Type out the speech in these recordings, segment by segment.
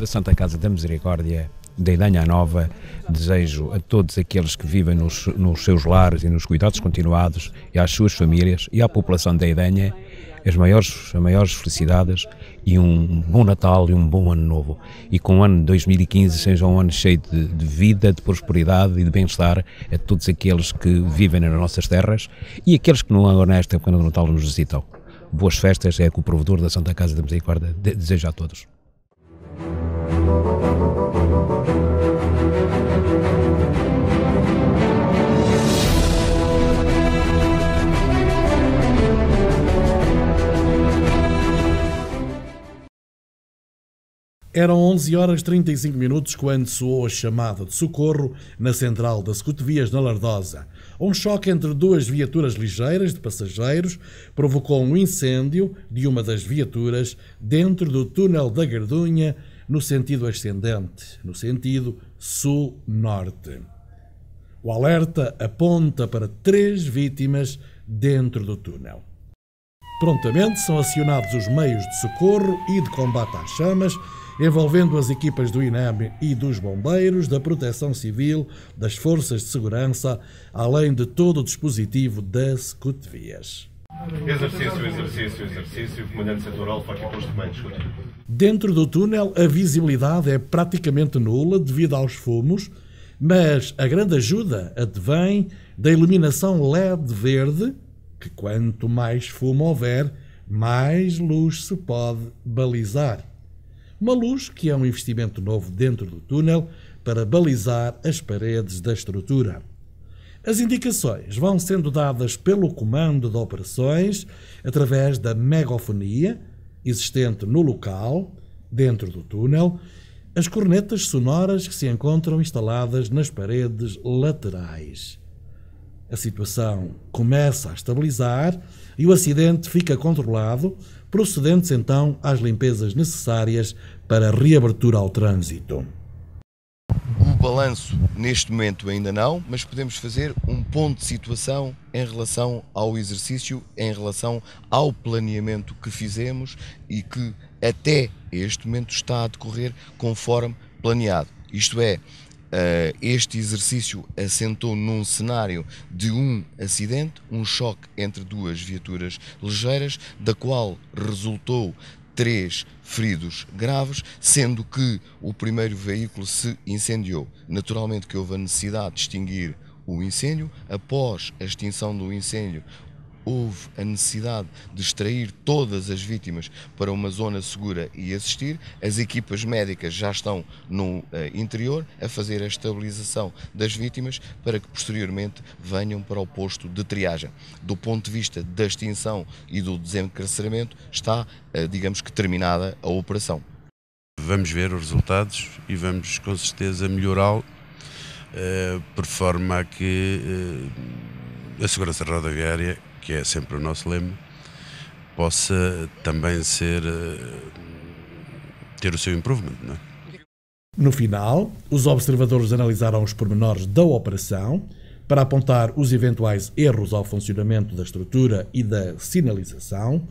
da Santa Casa da Misericórdia da Idanha Nova, desejo a todos aqueles que vivem nos, nos, seus lares e nos cuidados continuados e às suas famílias e à população da Idanha as maiores, as maiores felicidades e um bom Natal e um bom Ano Novo. E que o ano 2015 seja um ano cheio de, de vida, de prosperidade e de bem-estar a todos aqueles que vivem nas nossas terras e aqueles que não andam nesta época do Natal nos visitam. Boas festas, é que o provedor da Santa Casa da Misericórdia deseja a todos. Eram 11 horas 35 minutos quando soou a chamada de socorro na central das Secutevias na Lardosa. Um choque entre duas viaturas ligeiras de passageiros provocou um incêndio de uma das viaturas dentro do túnel da Gardunha, no sentido ascendente, no sentido sul-norte. O alerta aponta para três vítimas dentro do túnel. Prontamente são acionados os meios de socorro e de combate às chamas, envolvendo as equipas do INAM e dos bombeiros, da Proteção Civil, das Forças de Segurança, além de todo o dispositivo das cotevias. Exercício, exercício, exercício. Comandante Setor Alfa aqui os comandos. Dentro do túnel, a visibilidade é praticamente nula devido aos fumos, mas a grande ajuda advém da iluminação LED verde, que quanto mais fumo houver, mais luz se pode balizar. Uma luz que é um investimento novo dentro do túnel para balizar as paredes da estrutura. As indicações vão sendo dadas pelo comando de operações através da megafonia existente no local, dentro do túnel, as cornetas sonoras que se encontram instaladas nas paredes laterais. A situação começa a estabilizar e o acidente fica controlado procedentes então às limpezas necessárias para a reabertura ao trânsito. O balanço neste momento ainda não, mas podemos fazer um ponto de situação em relação ao exercício, em relação ao planeamento que fizemos e que até este momento está a decorrer conforme planeado. Isto é, Uh, este exercício assentou num cenário de um acidente, um choque entre duas viaturas ligeiras, da qual resultou três feridos graves, sendo que o primeiro veículo se incendiou. Naturalmente que houve a necessidade de extinguir o incêndio. Após a extinção do incêndio, houve a necessidade de extrair todas as vítimas para uma zona segura e assistir. As equipas médicas já estão no eh, interior a fazer a estabilização das vítimas para que posteriormente venham para o posto de triagem. Do ponto de vista da extinção e do desencarceramento, está, eh, digamos que, terminada a operação. Vamos ver os resultados e vamos com certeza melhorá-lo, eh, por forma a que a segurança rodoviária que é sempre o nosso lema, possa também ser eh, ter o seu improvement. Não é? No final, os observadores analisaram os pormenores da operação para apontar os eventuais erros ao funcionamento da estrutura e da sinalização,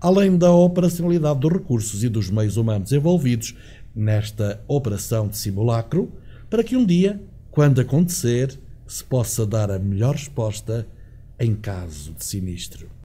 além da operacionalidade dos recursos e dos meios humanos envolvidos nesta operação de simulacro, para que um dia, quando acontecer, se possa dar a melhor resposta em caso de sinistro.